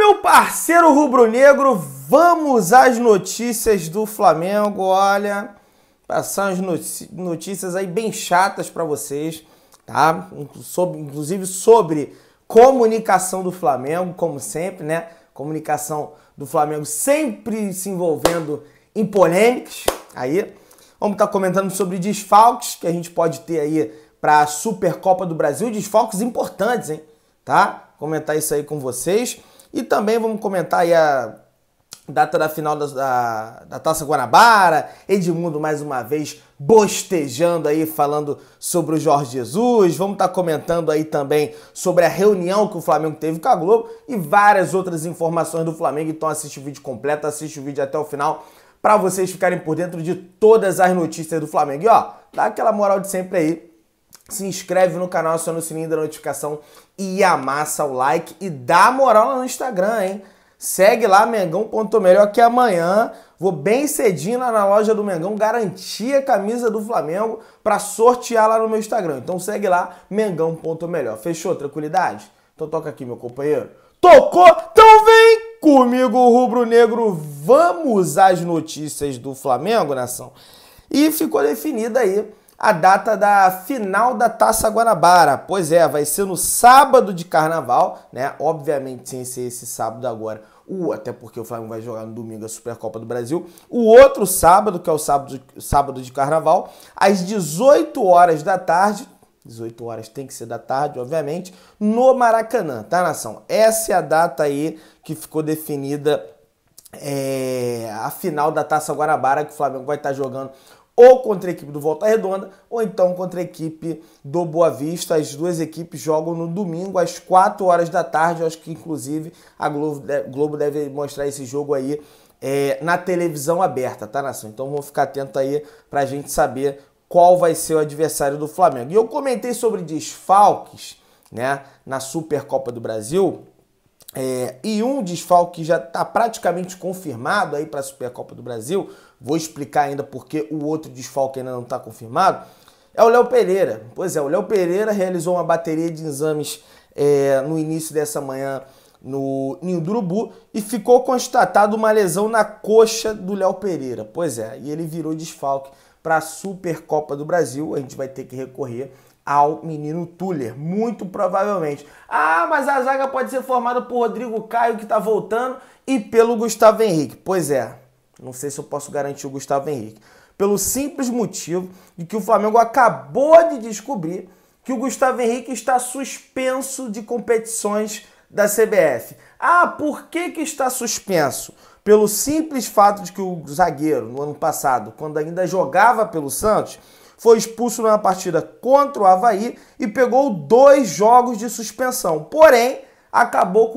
meu parceiro rubro-negro, vamos às notícias do Flamengo. Olha, passar umas notícias aí bem chatas para vocês, tá? inclusive sobre comunicação do Flamengo, como sempre, né? Comunicação do Flamengo sempre se envolvendo em polêmicas. Aí, vamos estar tá comentando sobre desfalques que a gente pode ter aí para a Supercopa do Brasil, desfalques importantes, hein? Tá? Comentar isso aí com vocês. E também vamos comentar aí a data da final da, da, da, Taça Guanabara, Edmundo mais uma vez bostejando aí, falando sobre o Jorge Jesus, vamos estar tá comentando aí também sobre a reunião que o Flamengo teve com a Globo e várias outras informações do Flamengo, então assiste o vídeo completo, assiste o vídeo até o final, para vocês ficarem por dentro de todas as notícias do Flamengo. E ó, dá aquela moral de sempre aí, se inscreve no canal, aciona o sininho da notificação e amassa o like e dá moral lá no Instagram, hein? Segue lá, Mengão.melhor, é que amanhã vou bem cedinho lá na loja do Mengão garantir a camisa do Flamengo para sortear lá no meu Instagram. Então segue lá, Mengão.melhor. Fechou? Tranquilidade? Então toca aqui, meu companheiro. Tocou? Então vem comigo, rubro-negro. Vamos às notícias do Flamengo, nação. E ficou definida aí a data da final da Taça Guanabara. Pois é, vai ser no sábado de carnaval, né? Obviamente sem ser esse sábado agora. até porque o Flamengo vai jogar no domingo a Supercopa do Brasil. O outro sábado, que é o sábado, sábado de carnaval, às 18 horas da tarde, 18 horas tem que ser da tarde, obviamente, no Maracanã, tá, nação? Essa é a data aí que ficou definida é, a final da Taça Guarabara, que o Flamengo vai estar jogando ou contra a equipe do Volta Redonda, ou então contra a equipe do Boa Vista. As duas equipes jogam no domingo às 4 horas da tarde. Eu acho que, inclusive, a Globo, Globo deve mostrar esse jogo aí é, na televisão aberta, tá, nação? Então vamos ficar atento aí pra gente saber qual vai ser o adversário do Flamengo. E eu comentei sobre desfalques, né, na Supercopa do Brasil é, e um desfalque já está praticamente confirmado aí para a Supercopa do Brasil, vou explicar ainda porque o outro desfalque ainda não está confirmado, é o Léo Pereira. Pois é, o Léo Pereira realizou uma bateria de exames é, no início dessa manhã no Ninho do Urubu e ficou constatado uma lesão na coxa do Léo Pereira. Pois é, e ele virou desfalque para a Supercopa do Brasil, a gente vai ter que recorrer ao menino Tuller, muito provavelmente. Ah, mas a zaga pode ser formada por Rodrigo Caio, que está voltando, e pelo Gustavo Henrique. Pois é, não sei se eu posso garantir o Gustavo Henrique. Pelo simples motivo de que o Flamengo acabou de descobrir que o Gustavo Henrique está suspenso de competições da CBF. Ah, por que, que está suspenso? Pelo simples fato de que o zagueiro, no ano passado, quando ainda jogava pelo Santos, foi expulso numa partida contra o Havaí e pegou dois jogos de suspensão. Porém, acabou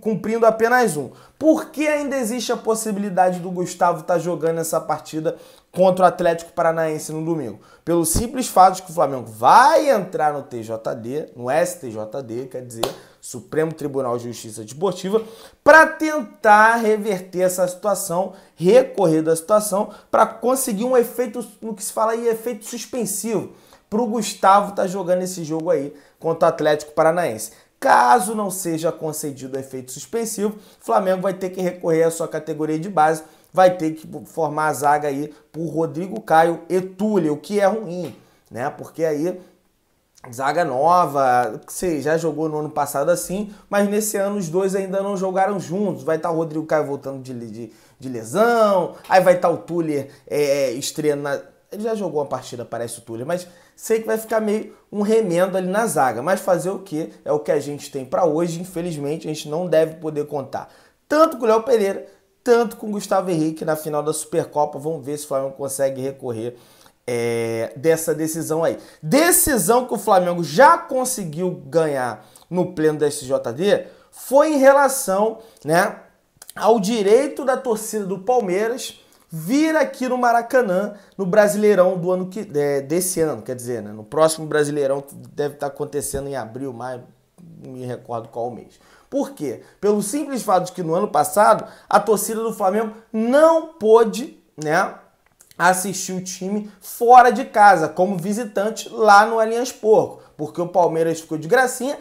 cumprindo apenas um. Por que ainda existe a possibilidade do Gustavo estar tá jogando essa partida contra o Atlético Paranaense no domingo? Pelo simples fato de que o Flamengo vai entrar no TJD, no STJD, quer dizer, Supremo Tribunal de Justiça Desportiva, para tentar reverter essa situação, recorrer da situação, para conseguir um efeito, no que se fala aí, efeito suspensivo, para o Gustavo estar tá jogando esse jogo aí contra o Atlético Paranaense. Caso não seja concedido o efeito suspensivo, o Flamengo vai ter que recorrer à sua categoria de base, vai ter que formar a zaga aí por Rodrigo Caio e Túlio, o que é ruim, né? Porque aí zaga nova, que já jogou no ano passado assim, mas nesse ano os dois ainda não jogaram juntos. Vai estar tá o Rodrigo Caio voltando de, de, de lesão, aí vai estar tá o Tuller é, é, estreando na... Ele já jogou uma partida, parece o Tuller, mas sei que vai ficar meio um remendo ali na zaga. Mas fazer o que? É o que a gente tem para hoje, infelizmente, a gente não deve poder contar. Tanto com o Léo Pereira, tanto com o Gustavo Henrique na final da Supercopa. Vamos ver se o Flamengo consegue recorrer é, dessa decisão aí. Decisão que o Flamengo já conseguiu ganhar no pleno da SJD foi em relação né, ao direito da torcida do Palmeiras vir aqui no Maracanã no Brasileirão do ano que é, desse ano, quer dizer, né, no próximo Brasileirão que deve estar tá acontecendo em abril, maio, não me recordo qual mês. Por quê? Pelo simples fato de que no ano passado a torcida do Flamengo não pôde, né, assistir o time fora de casa, como visitante lá no Allianz Porco, porque o Palmeiras ficou de gracinha,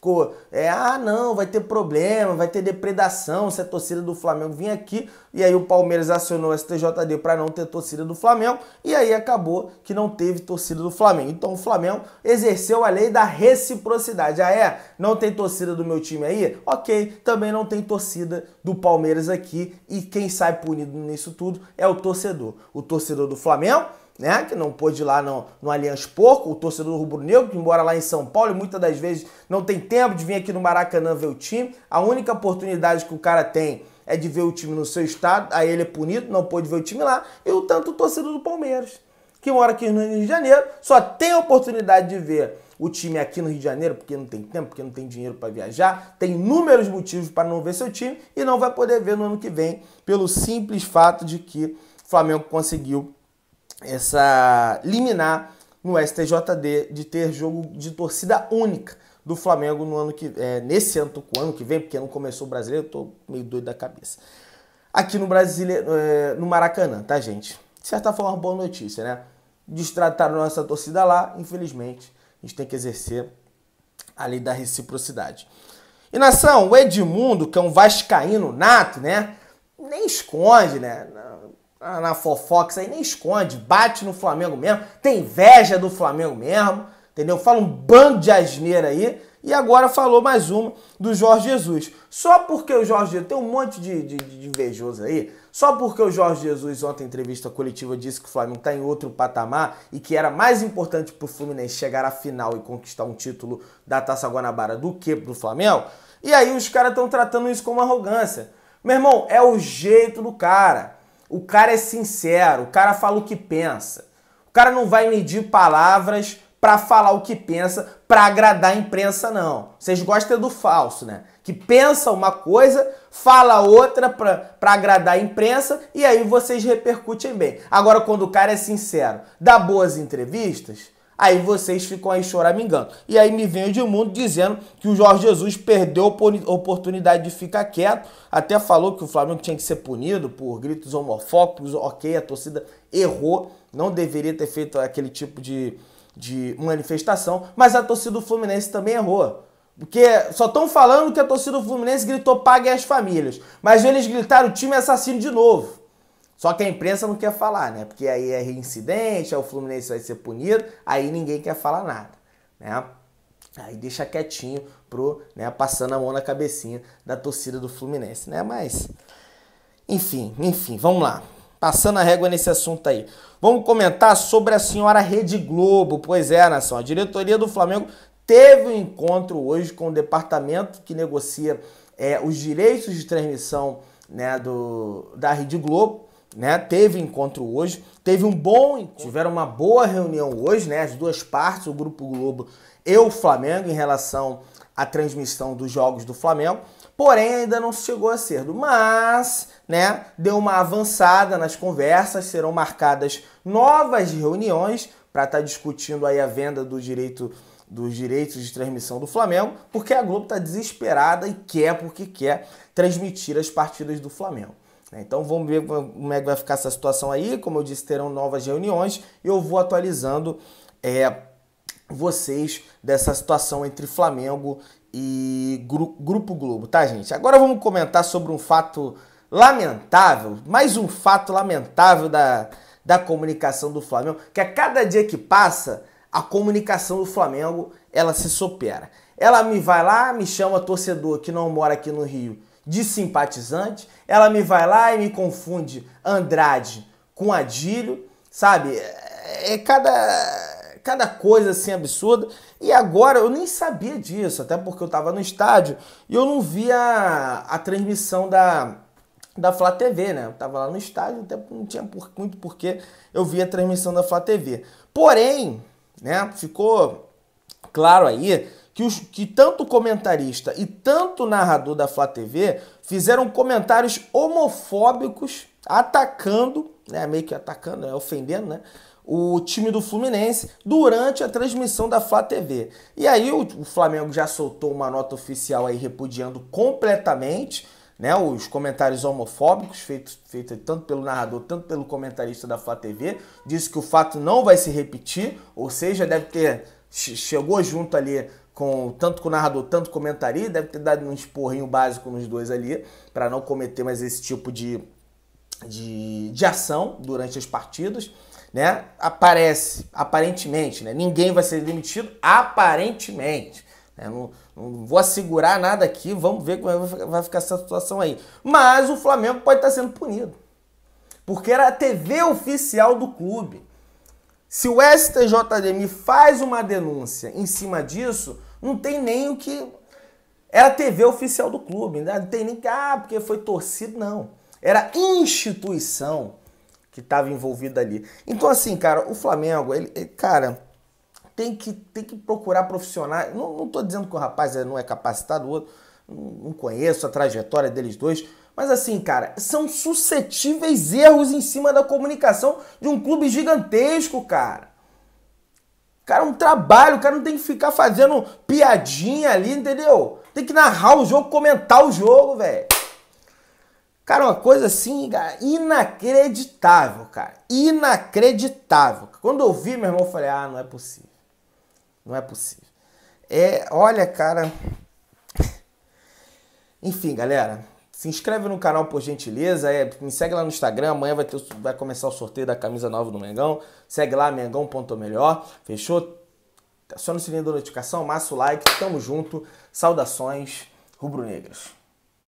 ficou, é, ah, não, vai ter problema, vai ter depredação se a é torcida do Flamengo vir aqui. E aí o Palmeiras acionou o STJD para não ter torcida do Flamengo, e aí acabou que não teve torcida do Flamengo. Então o Flamengo exerceu a lei da reciprocidade. Ah, é? Não tem torcida do meu time aí? Ok, também não tem torcida do Palmeiras aqui, e quem sai punido nisso tudo é o torcedor. O torcedor do Flamengo né, que não pôde ir lá no, no Allianz Porco, o torcedor rubro-negro, que mora lá em São Paulo, e muitas das vezes não tem tempo de vir aqui no Maracanã ver o time. A única oportunidade que o cara tem é de ver o time no seu estado, aí ele é punido, não pôde ver o time lá, e o tanto o torcedor do Palmeiras, que mora aqui no Rio de Janeiro, só tem a oportunidade de ver o time aqui no Rio de Janeiro, porque não tem tempo, porque não tem dinheiro para viajar, tem inúmeros motivos para não ver seu time e não vai poder ver no ano que vem, pelo simples fato de que o Flamengo conseguiu essa liminar no STJD de ter jogo de torcida única do Flamengo no ano que é, nesse ano, o ano que vem, porque não começou o brasileiro, eu tô meio doido da cabeça. Aqui no Brasileiro, é, no Maracanã, tá, gente? De certa forma, boa notícia, né? Destrataram nossa torcida lá, infelizmente, a gente tem que exercer a lei da reciprocidade. E nação, o Edmundo, que é um vascaíno nato, né? Nem esconde, né? Ah, na fofoca, isso aí nem esconde, bate no Flamengo mesmo, tem inveja do Flamengo mesmo, entendeu? Fala um bando de asneira aí. E agora falou mais uma do Jorge Jesus. Só porque o Jorge Jesus. Tem um monte de, de, de invejoso aí. Só porque o Jorge Jesus, ontem em entrevista coletiva, disse que o Flamengo está em outro patamar e que era mais importante para o Fluminense chegar à final e conquistar um título da Taça Guanabara do que para o Flamengo. E aí os caras estão tratando isso como arrogância. Meu irmão, é o jeito do cara. O cara é sincero, o cara fala o que pensa. O cara não vai medir palavras para falar o que pensa, para agradar a imprensa não. Vocês gostam é do falso, né? Que pensa uma coisa, fala outra para agradar a imprensa e aí vocês repercutem bem. Agora quando o cara é sincero, dá boas entrevistas, Aí vocês ficam aí choramingando. E aí me vem o Edmundo dizendo que o Jorge Jesus perdeu a oportunidade de ficar quieto. Até falou que o Flamengo tinha que ser punido por gritos homofóbicos. Ok, a torcida errou. Não deveria ter feito aquele tipo de, de manifestação. Mas a torcida do Fluminense também errou. Porque só estão falando que a torcida do Fluminense gritou pague as famílias. Mas eles gritaram o time é assassino de novo. Só que a imprensa não quer falar, né? Porque aí é reincidente, aí o Fluminense vai ser punido, aí ninguém quer falar nada, né? Aí deixa quietinho pro, né, passando a mão na cabecinha da torcida do Fluminense, né? Mas enfim, enfim, vamos lá. Passando a régua nesse assunto aí. Vamos comentar sobre a senhora Rede Globo. Pois é, nação, a diretoria do Flamengo teve um encontro hoje com o departamento que negocia é, os direitos de transmissão né, do, da Rede Globo né? Teve encontro hoje, teve um bom encontro. tiveram uma boa reunião hoje, né? As duas partes, o Grupo Globo e o Flamengo, em relação à transmissão dos jogos do Flamengo. Porém, ainda não chegou a cedo, mas, né, deu uma avançada nas conversas, serão marcadas novas reuniões para estar tá discutindo aí a venda do direito dos direitos de transmissão do Flamengo, porque a Globo está desesperada e quer porque quer transmitir as partidas do Flamengo. Né? Então vamos ver como é que vai ficar essa situação aí. Como eu disse, terão novas reuniões e eu vou atualizando é, vocês dessa situação entre Flamengo e Gru Grupo Globo, tá, gente? Agora vamos comentar sobre um fato lamentável, mais um fato lamentável da, da comunicação do Flamengo, que a cada dia que passa, a comunicação do Flamengo, ela se supera. Ela me vai lá, me chama torcedor que não mora aqui no Rio de simpatizante. Ela me vai lá e me confunde Andrade com Adílio, sabe? É, é cada cada coisa assim absurda. E agora eu nem sabia disso, até porque eu estava no estádio e eu não via a, transmissão da da Flá TV, né? Eu tava lá no estádio, até não tinha por, muito porque eu via a transmissão da Flá TV. Porém, né, ficou claro aí que, os, que tanto comentarista e tanto narrador da Flá TV fizeram comentários homofóbicos atacando, né, meio que atacando, né, ofendendo, né, o time do Fluminense durante a transmissão da Flá TV. E aí o, o Flamengo já soltou uma nota oficial aí repudiando completamente né, os comentários homofóbicos feitos feito tanto pelo narrador, tanto pelo comentarista da Flá TV, disse que o fato não vai se repetir, ou seja, deve ter chegou junto ali com tanto com o narrador, tanto comentarista, deve ter dado um esporrinho básico nos dois ali, para não cometer mais esse tipo de, de, de ação durante as partidas. Né? Aparece, aparentemente, né? ninguém vai ser demitido, aparentemente. Né? Não, não, vou assegurar nada aqui, vamos ver como é vai ficar essa situação aí. Mas o Flamengo pode estar sendo punido, porque era a TV oficial do clube. Se o STJD me faz uma denúncia em cima disso, não tem nem o que. Era é a TV oficial do clube, né? não tem nem que, ah, porque foi torcido, não. Era instituição que estava envolvida ali. Então, assim, cara, o Flamengo, ele, ele cara, tem que, tem que procurar profissionais. Não, não tô dizendo que o rapaz não é capacitado, o outro, não conheço a trajetória deles dois, mas assim, cara, são suscetíveis erros em cima da comunicação de um clube gigantesco, cara. Cara, é um trabalho, o cara não tem que ficar fazendo piadinha ali, entendeu? Tem que narrar o jogo, comentar o jogo, velho. Cara, uma coisa assim, cara, inacreditável, cara. Inacreditável. Quando eu vi, meu irmão, eu falei, ah, não é possível. Não é possível. É, olha, cara. Enfim, galera. Se inscreve no canal por gentileza, é, me segue lá no Instagram, amanhã vai, ter, vai começar o sorteio da camisa nova do Mengão. Segue lá, mengão.melhor, fechou? Aciona o sininho da notificação, massa o like, tamo junto, saudações rubro-negras.